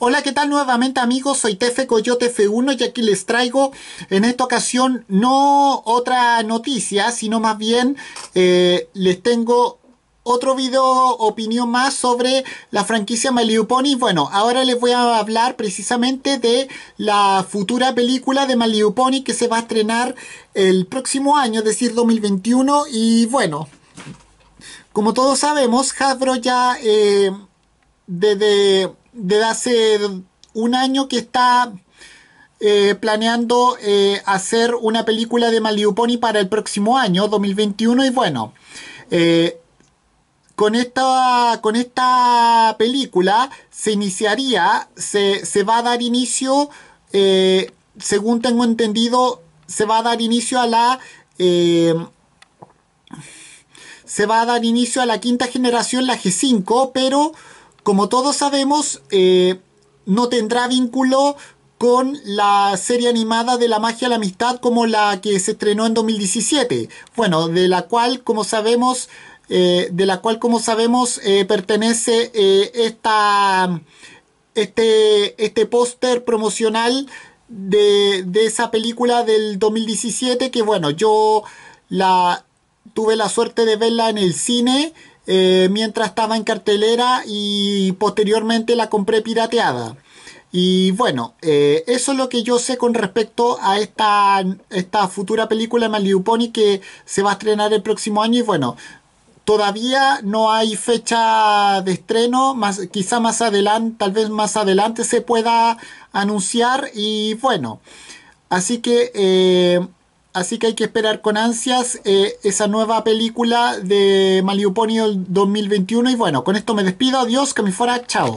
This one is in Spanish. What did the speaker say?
Hola, ¿qué tal nuevamente amigos? Soy Tefe Coyote F1 y aquí les traigo en esta ocasión no otra noticia, sino más bien eh, les tengo otro video opinión más sobre la franquicia My Bueno, ahora les voy a hablar precisamente de la futura película de My Pony que se va a estrenar el próximo año, es decir, 2021. Y bueno, como todos sabemos, Hasbro ya eh, desde desde hace un año que está eh, planeando eh, hacer una película de Maliuponi para el próximo año, 2021, y bueno, eh, con, esta, con esta película se iniciaría, se, se va a dar inicio, según tengo entendido, se va a dar inicio a la... se va a dar inicio a la quinta generación, la G5, pero como todos sabemos, eh, no tendrá vínculo con la serie animada de la magia a la amistad como la que se estrenó en 2017. Bueno, de la cual, como sabemos, eh, de la cual, como sabemos, eh, pertenece esta, este, este póster promocional de, esa película del 2017 que, bueno, yo la tuve la suerte de verla en el cine eh, mientras estaba en cartelera y posteriormente la compré pirateada. Y bueno, eh, eso es lo que yo sé con respecto a esta, esta futura película Maliuponi que se va a estrenar el próximo año. Y bueno, todavía no hay fecha de estreno, más, quizá más adelante, tal vez más adelante se pueda anunciar. Y bueno, así que eh, Así que hay que esperar con ansias eh, esa nueva película de Maliuponio 2021. Y bueno, con esto me despido. Adiós, que me fuera. Chao.